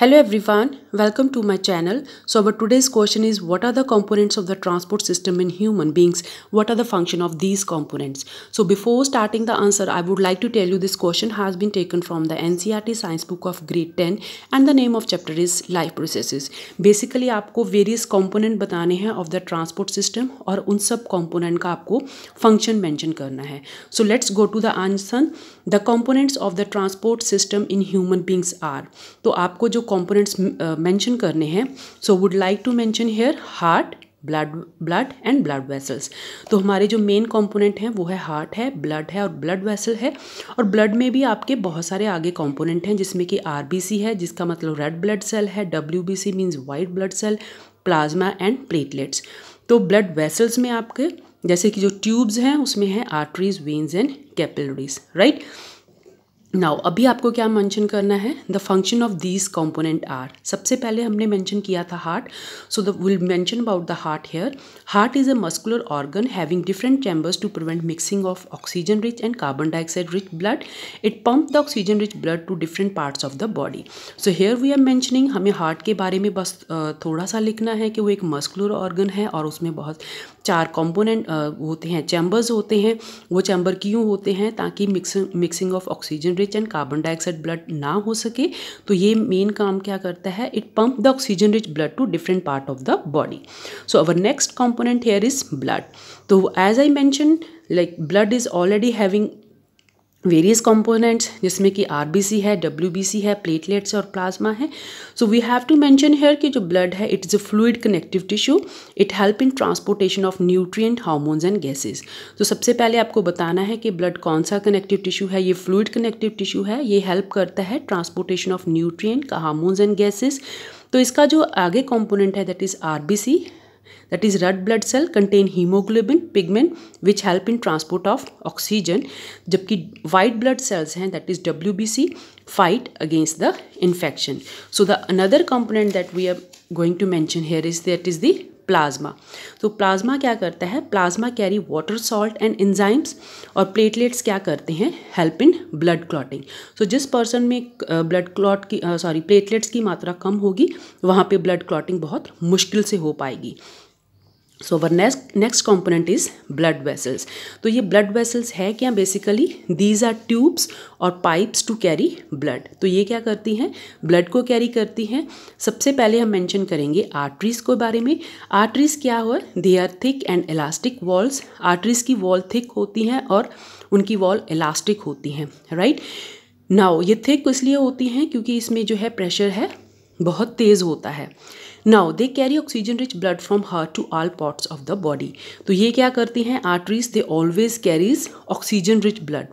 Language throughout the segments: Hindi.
Hello everyone, welcome to my channel. So our today's question is what are the components of the transport system in human beings? What are the function of these components? So before starting the answer, I would like to tell you this question has been taken from the NCRT Science Book of Grade 10 and the name of chapter is Life Processes. Basically आपको various component बताने हैं of the transport system और उन सब component का आपको function mention करना है. So let's go to the answer. The components of the transport system in human beings are. तो आपको जो कॉम्पोनेंट्स मैंशन uh, करने हैं so would like to mention here heart blood blood and blood vessels तो हमारे जो मेन कॉम्पोनेंट हैं वो है हार्ट है ब्लड है और ब्लड वेसल है और ब्लड में भी आपके बहुत सारे आगे कॉम्पोनेंट हैं जिसमें कि आरबीसी है जिसका मतलब रेड ब्लड सेल है W B C means white blood cell plasma and platelets तो ब्लड वेसल्स में आपके जैसे कि जो ट्यूब्स हैं उसमें है arteries veins and capillaries right now अभी आपको क्या मेंशन करना है the function of these component are सबसे पहले हमने मेंशन किया था heart so the will mention about the heart here heart is a muscular organ having different chambers to prevent mixing of oxygen rich and carbon dioxide rich blood it pump the oxygen rich blood to different parts of the body so here we are mentioning हमें हार्ट के बारे में बस थोड़ा सा लिखना है कि वो एक मस्कुलर ऑर्गन है और उसमें बहुत चार कॉम्पोनेंट होते हैं चैम्बर्स होते हैं वो चैम्बर क्यों होते हैं ताकि mixing of oxygen rich rich and carbon dioxide blood ना हो सके तो ये मेन काम क्या करता है it pump the oxygen rich blood to different part of the body so our next component here is blood तो as I mention like blood is already having various components जिसमें कि आर है डब्ल्यू है प्लेटलेट्स और प्लाज्मा है so we have to mention here कि जो ब्लड है it is a fluid connective tissue it help in transportation of nutrient hormones and gases तो सबसे पहले आपको बताना है कि ब्लड कौन सा कनेक्टिव टिश्यू है ये फ्लूड कनेक्टिव टिश्यू है ये हेल्प करता है transportation of nutrient hormones and gases तो इसका जो आगे कॉम्पोनेंट है that is are That is red blood cell contain hemoglobin pigment which help in transport of oxygen जबकि white blood cells हैं that is WBC fight against the infection. So the another component that we are going to mention here is that is the plasma तो प्लाज्मा क्या करता है plasma carry water salt and enzymes और प्लेटलेट्स क्या करते हैं help in blood clotting so जिस पर्सन में ब्लड क्लॉट की सॉरी प्लेटलेट्स की मात्रा कम होगी वहाँ पे ब्लड क्लॉटिंग बहुत मुश्किल से हो पाएगी so our next next component is blood vessels तो ये ब्लड वेसल्स है क्या बेसिकली दीज आर ट्यूब्स और पाइप्स टू कैरी ब्लड तो ये क्या करती हैं ब्लड को कैरी करती हैं सबसे पहले हम मैंशन करेंगे आर्टरीज के बारे में आर्टरीज क्या हो they are thick and elastic walls arteries की वॉल थिक होती हैं और उनकी वॉल इलास्टिक होती हैं राइट नाओ ये थिक इसलिए होती हैं क्योंकि इसमें जो है प्रेशर है बहुत तेज़ होता है now they carry oxygen rich blood from heart to all parts of the body तो ये क्या करती हैं arteries they always carries oxygen rich blood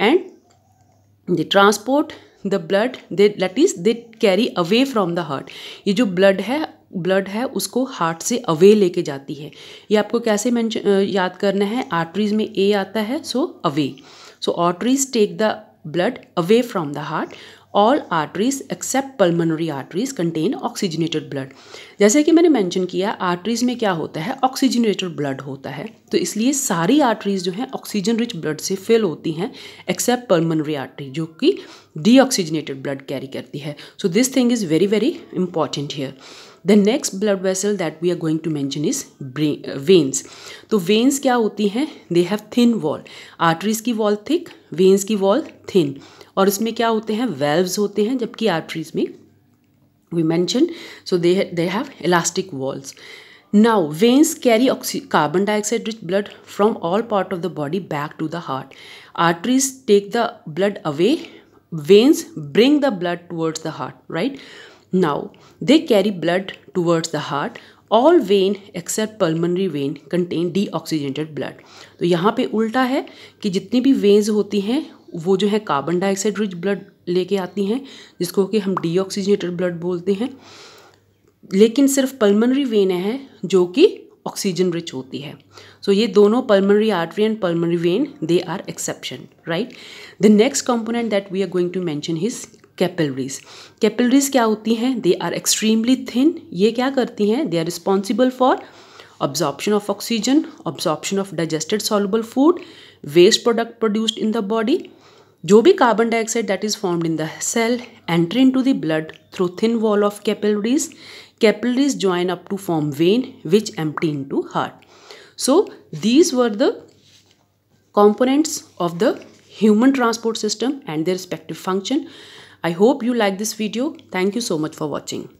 and they transport the blood they let is they carry away from the heart ये जो ब्लड है ब्लड है उसको हार्ट से अवे लेके जाती है ये आपको कैसे याद करना है आर्टरीज में ए आता है so away so arteries take the blood away from the heart all arteries except pulmonary arteries contain oxygenated blood जैसे कि मैंने मेंशन किया आर्टरीज में क्या होता है ऑक्सीजनेटेड ब्लड होता है तो इसलिए सारी आर्टरीज जो हैं ऑक्सीजन रिच ब्लड से फिल होती हैं एक्सेप्ट पल्मोनरी आर्टरी जो कि डीऑक्सीजनेटेड ब्लड कैरी करती है so this thing is very very important here the next blood vessel that we are going to mention is veins तो वेन्स क्या होती हैं they have thin wall arteries की वॉल थिक वेन्स की वॉल थिन और इसमें क्या होते हैं वेल्व्स होते हैं जबकि आर्टरीज में we mention so they they have elastic walls Now, veins carry carbon dioxide rich blood from all part of the body back to the heart. Arteries take the blood away. Veins bring the blood towards the heart, right? Now, they carry blood towards the heart all vein except pulmonary vein contain deoxygenated blood तो यहाँ पे उल्टा है कि जितनी भी वेन्स होती हैं वो जो है कार्बन डाइऑक्साइड रिच ब्लड लेके आती हैं जिसको कि हम डीऑक्सीजनेटेड ब्लड बोलते हैं लेकिन सिर्फ पल्मनरी वेन है जो कि ऑक्सीजन रिच होती है सो so, ये दोनों pulmonary artery and pulmonary vein they are exception right the next component that we are going to mention is capillaries capillaries क्या होती हैं दे आर एक्सट्रीमली थिन ये क्या करती हैं they are responsible for absorption of oxygen absorption of digested soluble food waste product produced in the body जो भी carbon dioxide that is formed in the cell enter in to the blood through thin wall of capillaries capillaries join up to form vein which empty in to heart so these were the components of the human transport system and the respective function I hope you like this video. Thank you so much for watching.